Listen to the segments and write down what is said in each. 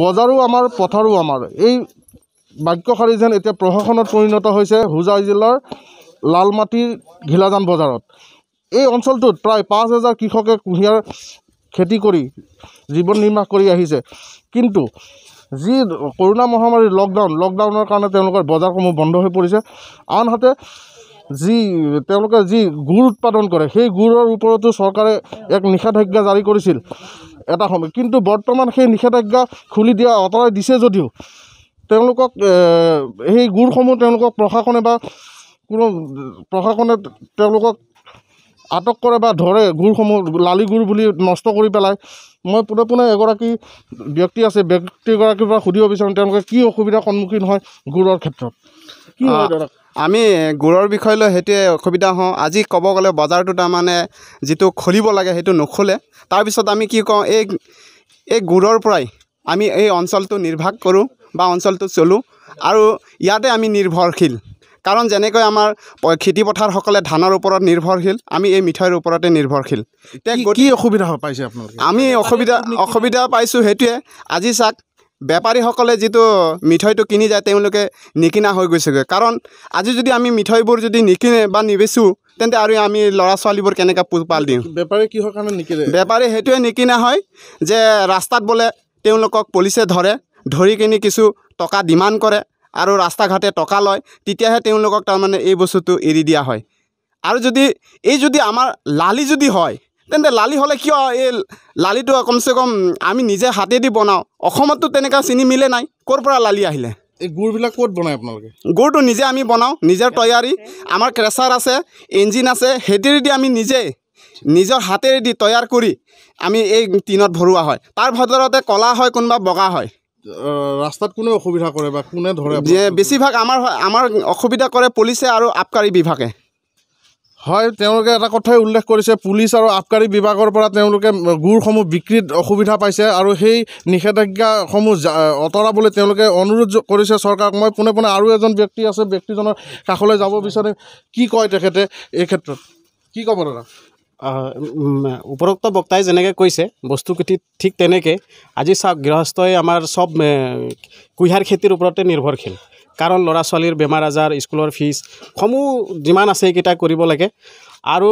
বজাৰো আমাৰ পথাৰো আমাৰ এই বাক্যশাৰী যেন এতিয়া প্ৰশাসনত পৰিণত হৈছে হোজাই জিলাৰ লালমাটিৰ ঘিলাজান বজাৰত এই অঞ্চলটোত প্ৰায় পাঁচ হাজাৰ কৃষকে কুঁহিয়াৰ খেতি কৰি জীৱন নিৰ্বাহ কৰি আহিছে কিন্তু যি কৰোণা মহামাৰীৰ লকডাউন লকডাউনৰ কাৰণে তেওঁলোকৰ বজাৰসমূহ বন্ধ হৈ পৰিছে আনহাতে যি তেওঁলোকে যি গুৰ উৎপাদন কৰে সেই গুৰৰ ওপৰতো চৰকাৰে এক নিষেধাজ্ঞা জাৰি কৰিছিল এটা সময় কিন্তু বৰ্তমান সেই নিষেধাজ্ঞা খুলি দিয়া আঁতৰাই দিছে যদিও তেওঁলোকক সেই গুড়সমূহ তেওঁলোকক প্ৰশাসনে বা কোনো প্ৰশাসনে তেওঁলোকক আটক কৰে বা ধৰে গুড়সমূহ লালি গুড় বুলি নষ্ট কৰি পেলাই মই পোনে পোনে এগৰাকী ব্যক্তি আছে ব্যক্তিগৰাকীৰ পৰা সুধিব বিচাৰোঁ তেওঁলোকে কি অসুবিধাৰ সন্মুখীন হয় গুড়ৰ ক্ষেত্ৰত কি হয় দাদা আমি গুড়ৰ বিষয় লৈ সেইটোৱে অসুবিধা হওঁ আজি ক'ব গ'লে বজাৰটো তাৰমানে যিটো খুলিব লাগে সেইটো নুখোলে তাৰপিছত আমি কি কওঁ এই এই গুৰৰ পৰাই আমি এই অঞ্চলটো নিৰ্ভাগ কৰোঁ বা অঞ্চলটো চলোঁ আৰু ইয়াতে আমি নিৰ্ভৰশীল কাৰণ যেনেকৈ আমাৰ খেতিপথাৰসকলে ধানৰ ওপৰত নিৰ্ভৰশীল আমি এই মিঠাইৰ ওপৰতে নিৰ্ভৰশীল এতিয়া কি অসুবিধা পাইছে আপোনালোকে আমি অসুবিধা অসুবিধা পাইছোঁ সেইটোৱে আজি চাওক বেপাৰীসকলে যিটো মিঠৈটো কিনি যায় তেওঁলোকে নিকিনা হৈ গৈছেগৈ কাৰণ আজি যদি আমি মিঠৈবোৰ যদি নিকিনে বা নিবেচোঁ তেন্তে আৰু আমি ল'ৰা ছোৱালীবোৰ কেনেকৈ পোহপাল দিওঁ বেপাৰী কিহৰ কাৰণে নিকিনে বেপাৰী সেইটোৱে নিকিনা হয় যে ৰাস্তাত বোলে তেওঁলোকক পুলিচে ধৰে ধৰি কিনি কিছু টকা ডিমাণ্ড কৰে আৰু ৰাস্তা ঘাটে টকা লয় তেতিয়াহে তেওঁলোকক তাৰমানে এই বস্তুটো এৰি দিয়া হয় আৰু যদি এই যদি আমাৰ লালি যদি হয় তেন্তে লালি হ'লে কিয় এই লালিটো কমচে কম আমি নিজে হাতেদি বনাওঁ অসমততো তেনেকুৱা চিনি মিলে নাই ক'ৰ পৰা লালি আহিলে এই গুড়বিলাক ক'ত বনায় আপোনালোকে গুড়টো নিজে আমি বনাওঁ নিজৰ তৈয়াৰী আমাৰ ক্ৰেচাৰ আছে ইঞ্জিন আছে সেইটোৰেদি আমি নিজে নিজৰ হাতেদি তৈয়াৰ কৰি আমি এই টিনত ভৰোৱা হয় তাৰ ভিতৰতে ক'লা হয় কোনোবা বগা হয় ৰাস্তাত কোনে অসুবিধা কৰে বা কোনে ধৰে বেছিভাগ আমাৰ আমাৰ অসুবিধা কৰে পুলিচে আৰু আবকাৰী বিভাগে হয় তেওঁলোকে এটা কথাই উল্লেখ কৰিছে পুলিচ আৰু আবকাৰী বিভাগৰ পৰা তেওঁলোকে গুড়সমূহ বিক্ৰীত অসুবিধা পাইছে আৰু সেই নিষেধাজ্ঞাসমূহ আঁতৰাবলৈ তেওঁলোকে অনুৰোধ কৰিছে চৰকাৰক মই পোনে পোনে আৰু এজন ব্যক্তি আছে ব্যক্তিজনৰ কাষলৈ যাব বিচাৰিম কি কয় তেখেতে এই ক্ষেত্ৰত কি ক'ব দাদা উপৰোক্ত বক্তাই যেনেকৈ কৈছে বস্তুকেটি ঠিক তেনেকৈ আজি চাওক গৃহস্থই আমাৰ চব কুঁহিয়াৰ খেতিৰ ওপৰতে নিৰ্ভৰশীল কাৰণ ল'ৰা ছোৱালীৰ বেমাৰ আজাৰ স্কুলৰ ফিজ সমূহ যিমান আছে এইকেইটা কৰিব লাগে আৰু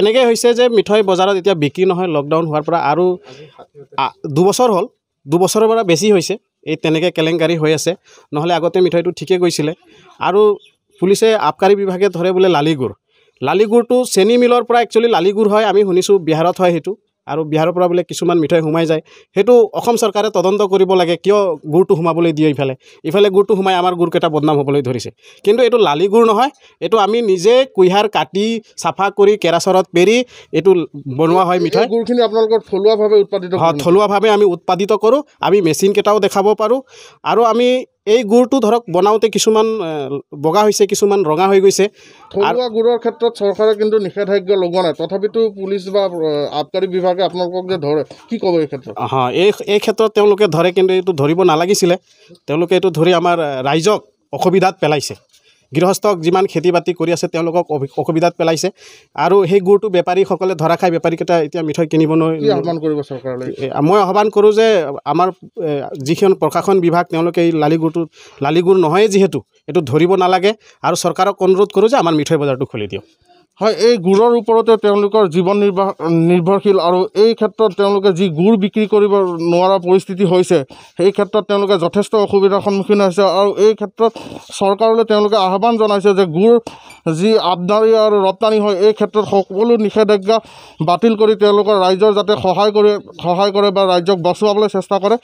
এনেকৈ হৈছে যে মিঠৈ বজাৰত এতিয়া বিক্ৰী নহয় লকডাউন হোৱাৰ পৰা আৰু দুবছৰ হ'ল দুবছৰৰ পৰা বেছি হৈছে এই তেনেকৈ কেলেংকাৰী হৈ আছে নহ'লে আগতে মিঠৈটো ঠিকে গৈছিলে আৰু পুলিচে আবকাৰী বিভাগে ধৰে বোলে লালিগুৰ লালিগুৰটো চেনী মিলৰ পৰা একচুৱেলি লালিগুৰ হয় আমি শুনিছোঁ বিহাৰত হয় সেইটো আৰু বিহাৰৰ পৰা বোলে কিছুমান মিঠাই সোমাই যায় সেইটো অসম চৰকাৰে তদন্ত কৰিব লাগে কিয় গুৰটো সোমাবলৈ দিয়ে ইফালে ইফালে গুৰটো সোমাই আমাৰ গুৰকেইটা বদনাম হ'বলৈ ধৰিছে কিন্তু এইটো লালি গুড় নহয় এইটো আমি নিজে কুঁহিয়াৰ কাটি চাফা কৰি কেৰাচৰত পেৰি এইটো বনোৱা হয় মিঠাই গুড়খিনি আপোনালোকৰ থলুৱাভাৱে উৎপাদিত হয় থলুৱাভাৱে আমি উৎপাদিত কৰোঁ আমি মেচিনকেইটাও দেখাব পাৰোঁ আৰু আমি এই গুড়টো ধৰক বনাওঁতে কিছুমান বগা হৈছে কিছুমান ৰঙা হৈ গৈছে থলুৱা গুড়ৰ ক্ষেত্ৰত চৰকাৰে কিন্তু নিষেধাজ্ঞা লগোৱা নাই তথাপিতো পুলিচ বা আবকাৰী বিভাগে আপোনালোকক যে ধৰে কি ক'ব এই ক্ষেত্ৰত হঁ এই এই ক্ষেত্ৰত তেওঁলোকে ধৰে কিন্তু এইটো ধৰিব নালাগিছিলে তেওঁলোকে এইটো ধৰি আমাৰ ৰাইজক অসুবিধাত পেলাইছে গৃহস্থক যিমান খেতি বাতি কৰি আছে তেওঁলোকক অসুবিধাত পেলাইছে আৰু সেই গুড়টো বেপাৰীসকলে ধৰা খাই বেপাৰীকেইটা এতিয়া মিঠৈ কিনিব নোৱাৰি চৰকাৰলৈ মই আহ্বান কৰোঁ যে আমাৰ যিখন প্ৰশাসন বিভাগ তেওঁলোকে এই লালি গুড়টো লালি গুড় নহয়েই যিহেতু এইটো ধৰিব নালাগে আৰু চৰকাৰক অনুৰোধ কৰোঁ যে আমাৰ মিঠৈ বজাৰটো খুলি দিয়ক হয় এই গুড়ৰ ওপৰতে তেওঁলোকৰ জীৱন নিৰ্বাহ নিৰ্ভৰশীল আৰু এই ক্ষেত্ৰত তেওঁলোকে যি গুড় বিক্ৰী কৰিব নোৱাৰা পৰিস্থিতি হৈছে সেই ক্ষেত্ৰত তেওঁলোকে যথেষ্ট অসুবিধাৰ সন্মুখীন হৈছে আৰু এই ক্ষেত্ৰত চৰকাৰলৈ তেওঁলোকে আহ্বান জনাইছে যে গুড় যি আবদানি আৰু ৰপ্তানি হয় এই ক্ষেত্ৰত সকলো নিষেধাজ্ঞা বাতিল কৰি তেওঁলোকৰ ৰাইজৰ যাতে সহায় কৰি সহায় কৰে বা ৰাইজক বচোৱাবলৈ চেষ্টা কৰে